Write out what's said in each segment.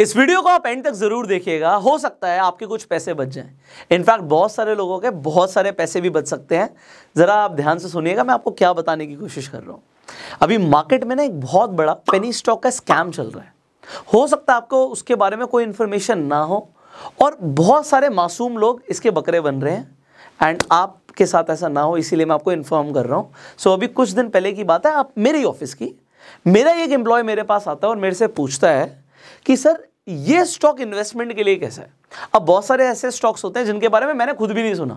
इस वीडियो को आप एंड तक ज़रूर देखिएगा हो सकता है आपके कुछ पैसे बच जाएं इनफैक्ट बहुत सारे लोगों के बहुत सारे पैसे भी बच सकते हैं ज़रा आप ध्यान से सुनिएगा मैं आपको क्या बताने की कोशिश कर रहा हूँ अभी मार्केट में ना एक बहुत बड़ा पेनी स्टॉक का स्कैम चल रहा है हो सकता है आपको उसके बारे में कोई इन्फॉर्मेशन ना हो और बहुत सारे मासूम लोग इसके बकरे बन रहे हैं एंड आपके साथ ऐसा ना हो इसीलिए मैं आपको इन्फॉर्म कर रहा हूँ सो so, अभी कुछ दिन पहले की बात है आप मेरे ऑफिस की मेरा एक एम्प्लॉय मेरे पास आता है और मेरे से पूछता है कि सर ये स्टॉक इन्वेस्टमेंट के लिए कैसा है अब बहुत सारे ऐसे स्टॉक्स होते हैं जिनके बारे में मैंने खुद भी नहीं सुना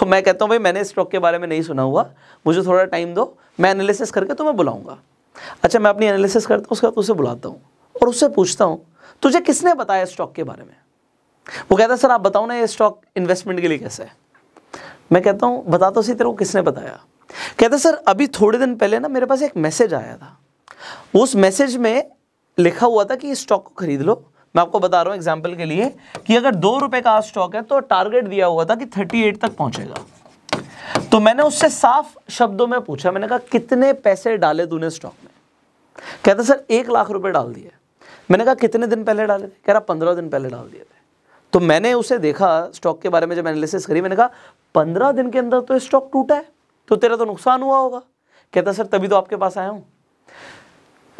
तो मैं कहता हूं भाई मैंने स्टॉक के बारे में नहीं सुना हुआ मुझे थोड़ा टाइम दो मैं एनालिसिस करके तुम्हें बुलाऊंगा अच्छा मैं अपनी एनालिसिस करता हूँ उसके बाद उसे बुलाता हूँ और उससे पूछता हूँ तुझे किसने बताया स्टॉक के बारे में वो कहता सर आप बताओ ना ये स्टॉक इन्वेस्टमेंट के लिए कैसा है मैं कहता हूँ बता तो सही तेरे को किसने बताया कहता सर अभी थोड़े दिन पहले ना मेरे पास एक मैसेज आया था उस मैसेज में लिखा हुआ था कि इस स्टॉक को खरीद लो मैं आपको बता रहा हूं एग्जाम्पल के लिए कि अगर दो रुपए का स्टॉक है तो टारगेट दिया हुआ था कि थर्टी एट तक पहुंचेगा तो मैंने उससे साफ शब्दों में पूछा मैंने कहा कितने पैसे डाले तूने स्टॉक में कहता सर एक लाख रुपए डाल दिए मैंने कहा कितने दिन पहले डाले थे कह रहा पंद्रह दिन पहले डाल दिए थे तो मैंने उसे देखा स्टॉक के बारे में जब एनालिसिस करी मैंने कहा पंद्रह दिन के अंदर तो स्टॉक टूटा है तो तेरा तो नुकसान हुआ होगा कहता सर तभी तो आपके पास आया हूं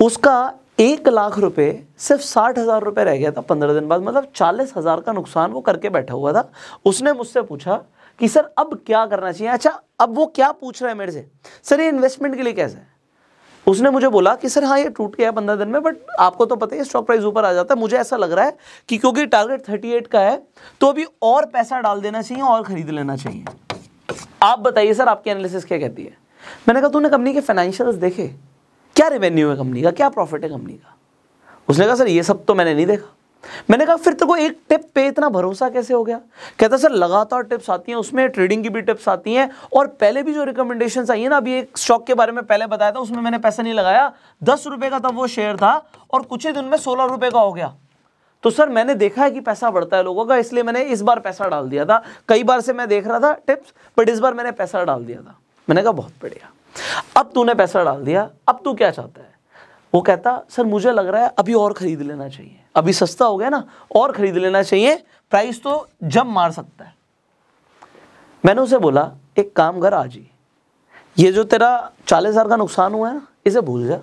उसका एक लाख रुपए सिर्फ साठ हज़ार रुपये रह गया था पंद्रह दिन बाद मतलब चालीस हज़ार का नुकसान वो करके बैठा हुआ था उसने मुझसे पूछा कि सर अब क्या करना चाहिए अच्छा अब वो क्या पूछ रहा है मेरे से सर ये इन्वेस्टमेंट के लिए कैसे है उसने मुझे बोला कि सर हाँ ये टूट गया पंद्रह दिन में बट आपको तो पता ही स्टॉक प्राइस ऊपर आ जाता है मुझे ऐसा लग रहा है कि क्योंकि टारगेट थर्टी एट का है तो अभी और पैसा डाल देना चाहिए और ख़रीद लेना चाहिए आप बताइए सर आपकी एनालिसिस क्या कहती है मैंने कहा तूने कंपनी के फाइनेंशियल्स देखे क्या रेवेन्यू है कंपनी का क्या प्रॉफिट है कंपनी का उसने कहा सर ये सब तो मैंने नहीं देखा मैंने कहा फिर तेरे को एक टिप पे इतना भरोसा कैसे हो गया कहता सर लगातार टिप्स आती हैं उसमें ट्रेडिंग की भी टिप्स आती हैं और पहले भी जो रिकमेंडेशन आई है ना अभी एक स्टॉक के बारे में पहले बताया था उसमें मैंने पैसा नहीं लगाया दस रुपए का था वो शेयर था और कुछ ही दिन में सोलह रुपए का हो गया तो सर मैंने देखा है कि पैसा बढ़ता है लोगों का इसलिए मैंने इस बार पैसा डाल दिया था कई बार से मैं देख रहा था टिप्स बट इस बार मैंने पैसा डाल दिया था मैंने कहा बहुत बढ़िया अब तूने पैसा डाल दिया अब तू क्या चाहता है वो कहता सर मुझे लग रहा है अभी और ख़रीद लेना चाहिए अभी सस्ता हो गया ना और ख़रीद लेना चाहिए प्राइस तो जम मार सकता है मैंने उसे बोला एक काम कर आज ही ये जो तेरा चालीस हज़ार का नुकसान हुआ है ना इसे भूल जा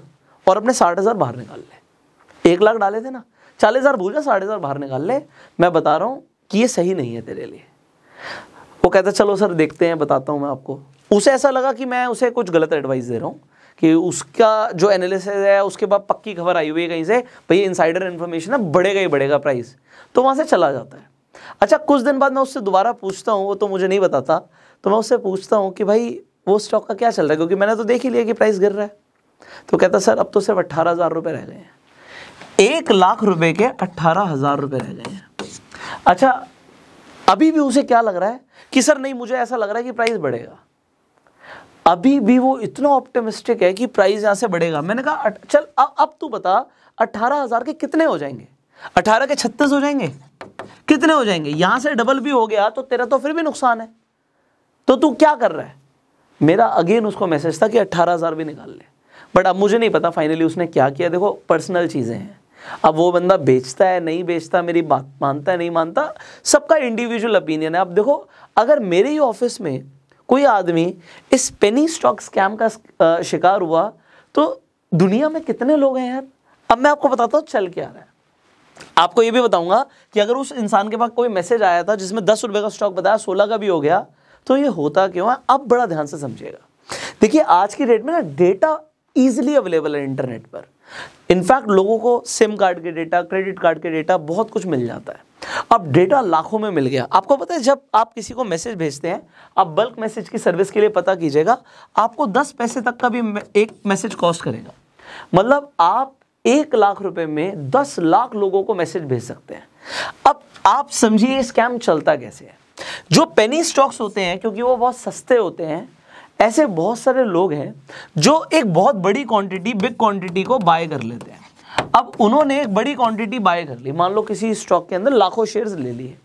और अपने साठ हज़ार बाहर निकाल ले एक लाख डाले थे ना चालीस हज़ार भूल जा साठ हज़ार बाहर निकाल ले मैं बता रहा हूं कि ये सही नहीं है तेरे लिए वो कहता चलो सर देखते हैं बताता हूं मैं आपको उसे ऐसा लगा कि मैं उसे कुछ गलत एडवाइस दे रहा हूँ कि उसका जो एनालिसिस है उसके बाद पक्की खबर आई हुई है कहीं से भाई इनसाइडर इन्फॉर्मेशन है बढ़ेगा ही बढ़ेगा प्राइस तो वहाँ से चला जाता है अच्छा कुछ दिन बाद मैं उससे दोबारा पूछता हूँ वो तो मुझे नहीं बताता तो मैं उससे पूछता हूँ कि भाई वो स्टॉक का क्या चल रहा है क्योंकि मैंने तो देख ही लिया कि प्राइस गिर रहा है तो कहता सर अब तो सिर्फ अट्ठारह हज़ार रुपये रह गए हैं एक लाख रुपए के अट्ठारह हज़ार रुपये रह गए हैं अच्छा अभी भी उसे क्या लग रहा है कि सर नहीं मुझे ऐसा लग रहा है कि प्राइस बढ़ेगा अभी भी वो इतना ऑप्टिमिस्टिक है कि प्राइस यहाँ से बढ़ेगा मैंने कहा चल अब अब तू बता अठारह हज़ार के कितने हो जाएंगे अठारह के छत्तीस हो जाएंगे कितने हो जाएंगे यहाँ से डबल भी हो गया तो तेरा तो फिर भी नुकसान है तो तू क्या कर रहा है मेरा अगेन उसको मैसेज था कि अट्ठारह हज़ार भी निकाल ले बट अब मुझे नहीं पता फाइनली उसने क्या किया देखो पर्सनल चीज़ें हैं अब वो बंदा बेचता है नहीं बेचता मेरी बात मानता है नहीं मानता सबका इंडिविजुअल ओपिनियन है अब देखो अगर मेरे ही ऑफिस में कोई आदमी इस पेनी स्टॉक स्कैम का शिकार हुआ तो दुनिया में कितने लोग हैं यार अब मैं आपको बताता हूँ चल के आ रहा है आपको ये भी बताऊंगा कि अगर उस इंसान के पास कोई मैसेज आया था जिसमें दस रुपए का स्टॉक बताया सोलह का भी हो गया तो ये होता क्यों है अब बड़ा ध्यान से समझिएगा देखिए आज की डेट में ना डेटा ईजिली अवेलेबल है इंटरनेट पर इनफैक्ट लोगों को सिम कार्ड के डेटा क्रेडिट कार्ड के डेटा बहुत कुछ मिल जाता है अब डेटा लाखों में मिल गया आपको पता है जब आप किसी को मैसेज भेजते हैं आप बल्क मैसेज की सर्विस के लिए पता कीजिएगा आपको दस पैसे तक का भी एक मैसेज कॉस्ट करेगा मतलब आप एक लाख रुपए में दस लाख लोगों को मैसेज भेज सकते हैं अब आप समझिए स्कैम चलता कैसे है जो पेनी स्टॉक्स होते हैं क्योंकि वो बहुत सस्ते होते हैं ऐसे बहुत सारे लोग हैं जो एक बहुत बड़ी क्वांटिटी बिग क्वांटिटी को बाय कर लेते हैं अब उन्होंने एक बड़ी क्वांटिटी बाय कर ली मान लो किसी स्टॉक के अंदर लाखों शेयर्स ले लिए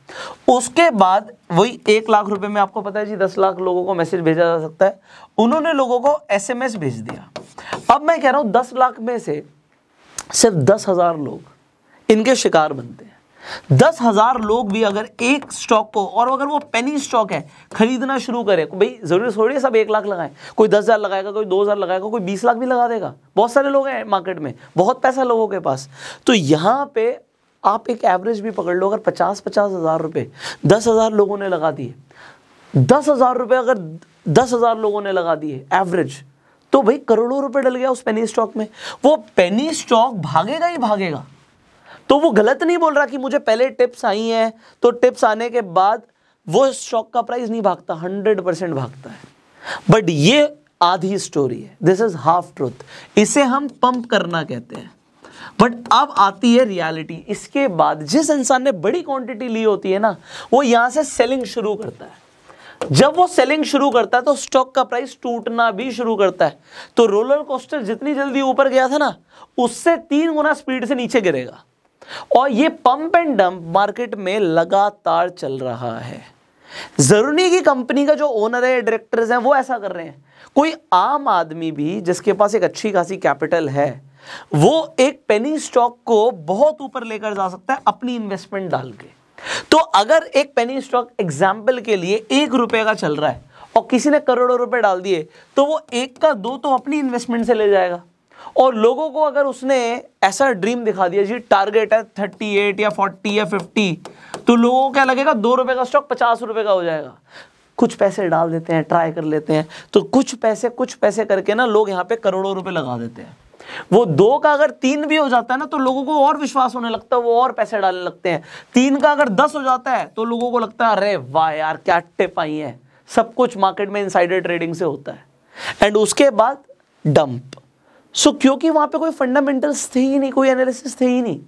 उसके बाद वही एक लाख रुपए में आपको पता है जी दस लाख लोगों को मैसेज भेजा जा सकता है उन्होंने लोगों को एसएमएस भेज दिया अब मैं कह रहा हूँ दस लाख में से सिर्फ दस हज़ार लोग इनके शिकार बनते हैं दस हजार लोग भी अगर एक स्टॉक को और अगर वो पेनी स्टॉक है खरीदना शुरू करे तो भाई जरूरी थोड़ी सब एक लाख लगाए कोई दस हजार लगाएगा कोई दो हजार लगाएगा कोई बीस लाख भी लगा देगा बहुत सारे लोग हैं मार्केट में बहुत पैसा लोगों के पास तो यहाँ पे आप एक एवरेज भी पकड़ लो अगर पचास पचास हजार रुपए दस हजार लोगों ने लगा दिए दस हजार रुपए अगर दस हजार लोगों ने लगा दिए एवरेज तो भाई करोड़ों रुपए डल गया उस पेनी स्टॉक में वो पेनी स्टॉक भागेगा ही भागेगा तो वो गलत नहीं बोल रहा कि मुझे पहले टिप्स आई हैं तो टिप्स आने के बाद वो स्टॉक का प्राइस नहीं भागता हंड्रेड परसेंट भागता है बट ये आधी स्टोरी है दिस इज हाफ ट्रूथ इसे हम पंप करना कहते हैं बट अब आती है रियलिटी इसके बाद जिस इंसान ने बड़ी क्वांटिटी ली होती है ना वो यहां से सेलिंग शुरू करता है जब वो सेलिंग शुरू करता है तो स्टॉक का प्राइस टूटना भी शुरू करता है तो रोलर कोस्टर जितनी जल्दी ऊपर गया था ना उससे तीन गुना स्पीड से नीचे गिरेगा और ये पंप एंड डंप मार्केट में लगातार चल रहा है जरूरी नहीं कि कंपनी का जो ओनर है डायरेक्टर्स हैं वो ऐसा कर रहे हैं कोई आम आदमी भी जिसके पास एक अच्छी खासी कैपिटल है वो एक पेनी स्टॉक को बहुत ऊपर लेकर जा सकता है अपनी इन्वेस्टमेंट डाल के तो अगर एक पेनी स्टॉक एग्जाम्पल के लिए एक रुपए का चल रहा है और किसी ने करोड़ों रुपए डाल दिए तो वो एक का दो तो अपनी इन्वेस्टमेंट से ले जाएगा और लोगों को अगर उसने ऐसा ड्रीम दिखा दिया जी टारगेट है थर्टी एट या फोर्टी या फिफ्टी तो लोगों को क्या लगेगा दो रुपए का स्टॉक पचास रुपए का हो जाएगा कुछ पैसे डाल देते हैं ट्राई कर लेते हैं तो कुछ पैसे कुछ पैसे करके ना लोग यहाँ पे करोड़ों रुपए लगा देते हैं वो दो का अगर तीन भी हो जाता है ना तो लोगों को और विश्वास होने लगता है वो और पैसे डालने लगते हैं तीन का अगर दस हो जाता है तो लोगों को लगता है अरे वाह यार क्या टिप आई है सब कुछ मार्केट में इनसाइडर ट्रेडिंग से होता है एंड उसके बाद डंप सो so, क्योंकि वहां पे कोई फंडामेंटल्स थे ही नहीं कोई एनालिसिस थे ही नहीं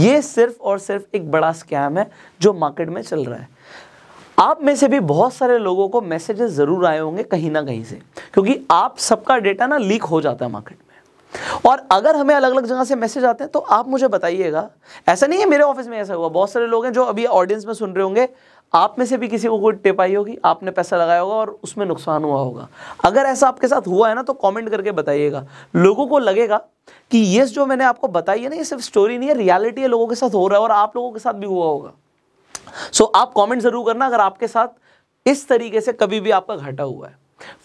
ये सिर्फ और सिर्फ एक बड़ा स्कैम है जो मार्केट में चल रहा है आप में से भी बहुत सारे लोगों को मैसेजेस ज़रूर आए होंगे कहीं ना कहीं से क्योंकि आप सबका डेटा ना लीक हो जाता है मार्केट में और अगर हमें अलग अलग जगह से मैसेज आते हैं तो आप मुझे बताइएगा ऐसा नहीं है मेरे ऑफिस में ऐसा हुआ बहुत सारे लोग हैं जो अभी ऑडियंस में सुन रहे होंगे आप में से भी किसी को कोई टिप आई होगी आपने पैसा लगाया होगा और उसमें नुकसान हुआ होगा अगर ऐसा आपके साथ हुआ है ना तो कमेंट करके बताइएगा लोगों को लगेगा कि ये जो मैंने आपको बताई है ना ये सिर्फ स्टोरी नहीं है रियलिटी है लोगों के साथ हो रहा है और आप लोगों के साथ भी हुआ होगा सो so, आप कॉमेंट ज़रूर करना अगर आपके साथ इस तरीके से कभी भी आपका घाटा हुआ है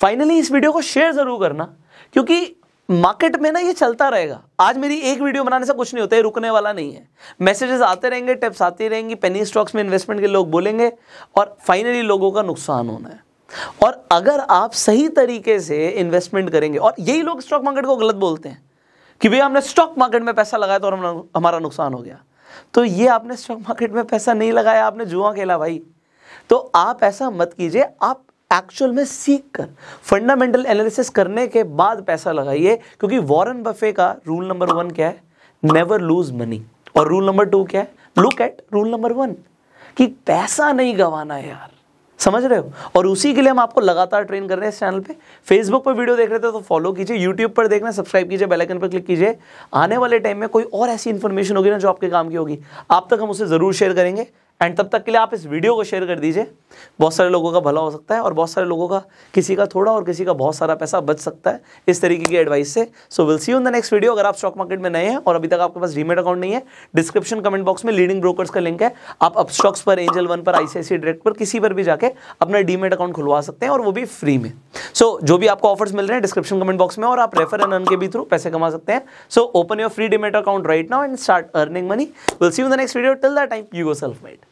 फाइनली इस वीडियो को शेयर ज़रूर करना क्योंकि मार्केट में ना ये चलता रहेगा आज मेरी एक वीडियो बनाने से कुछ नहीं होता है रुकने वाला नहीं है मैसेजेस आते रहेंगे टिप्स आती रहेंगी पेनी स्टॉक्स में इन्वेस्टमेंट के लोग बोलेंगे और फाइनली लोगों का नुकसान होना है और अगर आप सही तरीके से इन्वेस्टमेंट करेंगे और यही लोग स्टॉक मार्केट को गलत बोलते हैं कि भैया हमने स्टॉक मार्केट में पैसा लगाया तो हम, हमारा नुकसान हो गया तो ये आपने स्टॉक मार्केट में पैसा नहीं लगाया आपने जुआ खेला भाई तो आप ऐसा मत कीजिए आप एक्चुअल में सीख कर फंडामेंटल एनालिसिस करने के बाद पैसा लगाइए क्योंकि वॉरेन बफे का रूल नंबर वन क्या है नेवर लूज मनी और रूल नंबर टू क्या है look at rule number one कि पैसा नहीं गंवाना यार समझ रहे हो और उसी के लिए हम आपको लगातार ट्रेन कर रहे हैं इस चैनल पे फेसबुक पर वीडियो देख रहे थे तो फॉलो कीजिए यूट्यूब पर देखना सब्सक्राइब कीजिए बेल आइकन पर क्लिक कीजिए आने वाले टाइम में कोई और ऐसी इन्फॉर्मेशन होगी ना जो आपके काम की होगी आप तक हम उसे ज़रूर शेयर करेंगे एंड तब तक के लिए आप इस वीडियो को शेयर कर दीजिए बहुत सारे लोगों का भला हो सकता है और बहुत सारे लोगों का किसी का थोड़ा और किसी का बहुत सारा पैसा बच सकता है इस तरीके की एडवाइस से so will see in the next video अगर आप स्टॉक मार्केट में नए हैं और अभी तक आपके पास डीमेट अकाउंट नहीं है डिस्क्रिप्शन कमेंट बॉक्स में लीडिंग ब्रोकर्स का लिंक है आप अब स्टॉक्स पर एंजल वन पर आईसीआईसी डायरेक्ट पर किसी पर भी जाकर अपना डीमेट अकाउंट खुलवा सकते हैं और वो भी फ्री में सो so, जो भी आपको ऑफर्स मिल रहे हैं डिस्क्रिप्शन कमेंट बॉक्स में और आप रेफर एंड एन के भी थ्रू पैसे कमा सकते हैं so open your free demat account right now and start earning money will see in the next video till the time you go self made